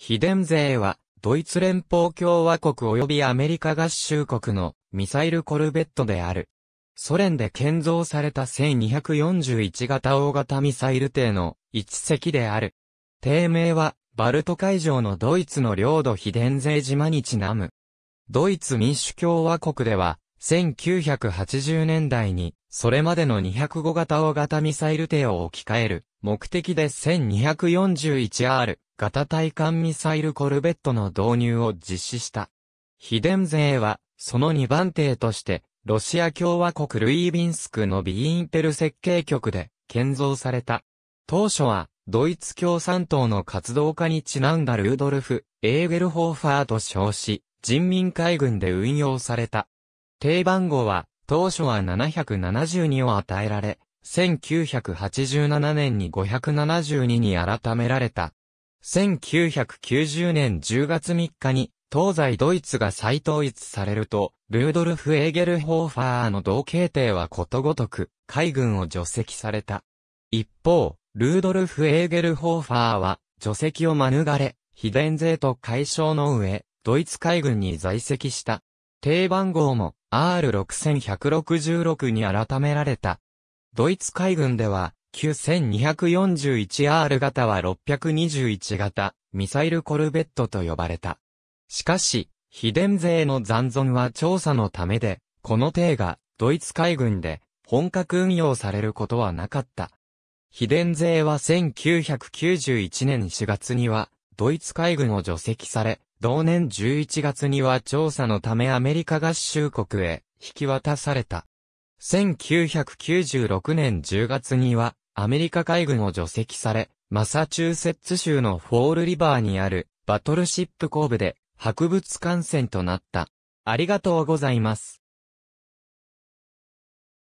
秘伝税は、ドイツ連邦共和国及びアメリカ合衆国のミサイルコルベットである。ソ連で建造された1241型大型ミサイル艇の一隻である。艇名は、バルト海上のドイツの領土非伝税島にちなむ。ドイツ民主共和国では、1980年代に、それまでの205型大型ミサイル艇を置き換える、目的で 1241R 型対艦ミサイルコルベットの導入を実施した。秘伝税は、その2番艇として、ロシア共和国ルイービンスクのビーンペル設計局で建造された。当初は、ドイツ共産党の活動家にちなんだルードルフ・エーゲルホーファーと称し、人民海軍で運用された。定番号は、当初は772を与えられ、1987年に572に改められた。1990年10月3日に、東西ドイツが再統一されると、ルードルフ・エーゲルホーファーの同系艇はことごとく、海軍を除籍された。一方、ルードルフ・エーゲルホーファーは、除籍を免れ、非伝税と解消の上、ドイツ海軍に在籍した。定番号も R6166 に改められた。ドイツ海軍では、9241R 型は621型、ミサイルコルベットと呼ばれた。しかし、秘伝税の残存は調査のためで、この艇がドイツ海軍で本格運用されることはなかった。秘伝税は1991年4月にはドイツ海軍を除籍され、同年11月には調査のためアメリカ合衆国へ引き渡された。1996年10月にはアメリカ海軍を除籍され、マサチューセッツ州のフォールリバーにあるバトルシップ後部で博物館船となった。ありがとうございます。